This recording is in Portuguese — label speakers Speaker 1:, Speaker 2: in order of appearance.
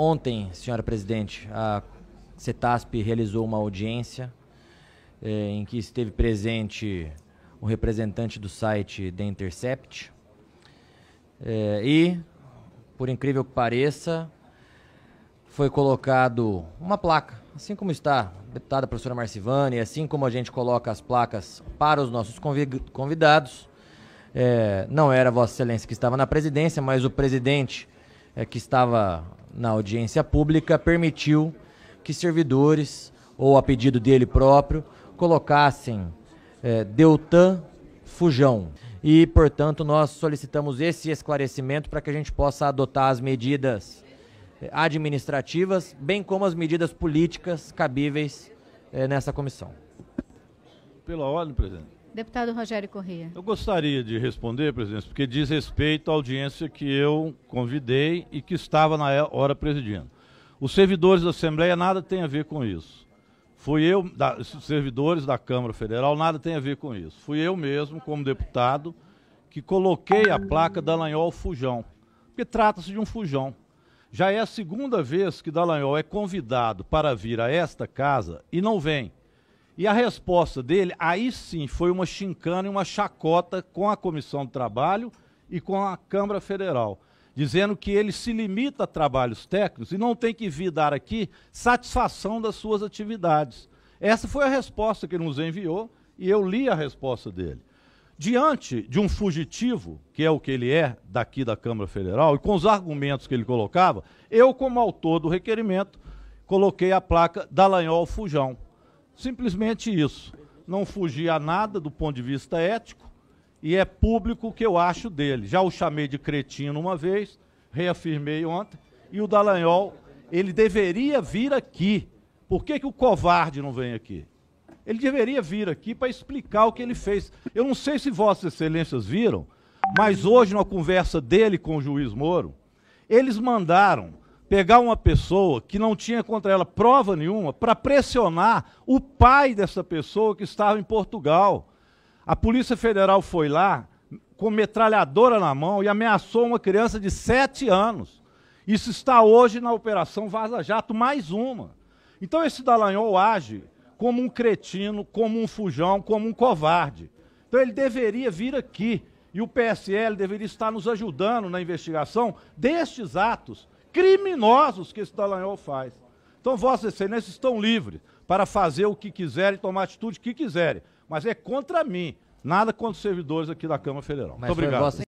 Speaker 1: Ontem, senhora presidente, a CETASP realizou uma audiência eh, em que esteve presente o representante do site The Intercept. Eh, e, por incrível que pareça, foi colocado uma placa, assim como está a deputada professora Marcivani, assim como a gente coloca as placas para os nossos convidados. Eh, não era Vossa Excelência que estava na presidência, mas o presidente é, que estava na audiência pública permitiu que servidores, ou a pedido dele próprio, colocassem é, Deltan Fujão. E, portanto, nós solicitamos esse esclarecimento para que a gente possa adotar as medidas é, administrativas, bem como as medidas políticas cabíveis é, nessa comissão.
Speaker 2: Pela ordem, presidente. Deputado Rogério Corrêa.
Speaker 1: Eu gostaria de responder,
Speaker 2: presidente, porque diz respeito à audiência que eu convidei e que estava na hora presidindo. Os servidores da Assembleia nada tem a ver com isso. Fui eu, da, servidores da Câmara Federal, nada tem a ver com isso. Fui eu mesmo, como deputado, que coloquei a placa Dallagnol Fujão, porque trata-se de um fujão. Já é a segunda vez que Dallagnol é convidado para vir a esta casa e não vem. E a resposta dele, aí sim, foi uma chincana e uma chacota com a Comissão do Trabalho e com a Câmara Federal, dizendo que ele se limita a trabalhos técnicos e não tem que vir dar aqui satisfação das suas atividades. Essa foi a resposta que ele nos enviou e eu li a resposta dele. Diante de um fugitivo, que é o que ele é daqui da Câmara Federal, e com os argumentos que ele colocava, eu, como autor do requerimento, coloquei a placa Dallagnol Fujão. Simplesmente isso. Não fugia a nada do ponto de vista ético e é público o que eu acho dele. Já o chamei de cretino uma vez, reafirmei ontem, e o Dallagnol, ele deveria vir aqui. Por que, que o covarde não vem aqui? Ele deveria vir aqui para explicar o que ele fez. Eu não sei se Vossas Excelências viram, mas hoje, na conversa dele com o juiz Moro, eles mandaram pegar uma pessoa que não tinha contra ela prova nenhuma para pressionar o pai dessa pessoa que estava em Portugal. A Polícia Federal foi lá com metralhadora na mão e ameaçou uma criança de sete anos. Isso está hoje na Operação Vaza Jato, mais uma. Então esse Dallagnol age como um cretino, como um fujão, como um covarde. Então ele deveria vir aqui e o PSL deveria estar nos ajudando na investigação destes atos criminosos que esse Dallagnol faz. Então, Vossa Excelência estão livres para fazer o que quiserem, tomar atitude que quiserem, mas é contra mim, nada contra os servidores aqui da Câmara Federal. Mas Muito obrigado.